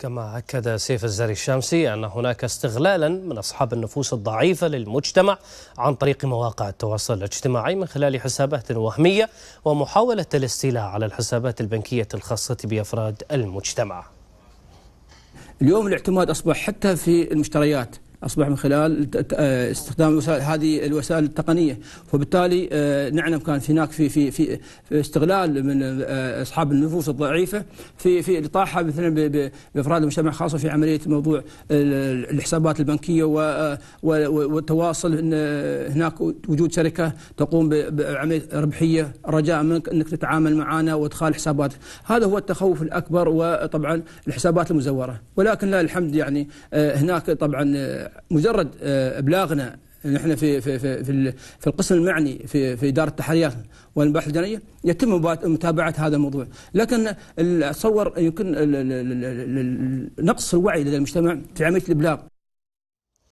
كما أكد سيف الزري الشامسي أن هناك استغلالا من أصحاب النفوس الضعيفة للمجتمع عن طريق مواقع التواصل الاجتماعي من خلال حسابات وهمية ومحاولة الاستيلاء على الحسابات البنكية الخاصة بأفراد المجتمع اليوم الاعتماد أصبح حتى في المشتريات اصبح من خلال آه، استخدام الوسائل هذه الوسائل التقنيه وبالتالي آه، نعلم كان هناك في في في استغلال من آه، اصحاب النفوس الضعيفه في في اطاحه مثلا بافراد المجتمع خاصه في عمليه موضوع الحسابات البنكيه والتواصل ان هناك وجود شركه تقوم بعمليه ربحيه رجاء منك انك تتعامل معنا وادخال حسابات هذا هو التخوف الاكبر وطبعا الحسابات المزوره ولكن لا الحمد يعني هناك طبعا مجرد آه، ابلاغنا نحن في في في في, في القسم المعني في في اداره التحريات والمباحث الجنائيه يتم متابعه هذا الموضوع، لكن اتصور يمكن نقص الوعي لدى المجتمع في عمليه الابلاغ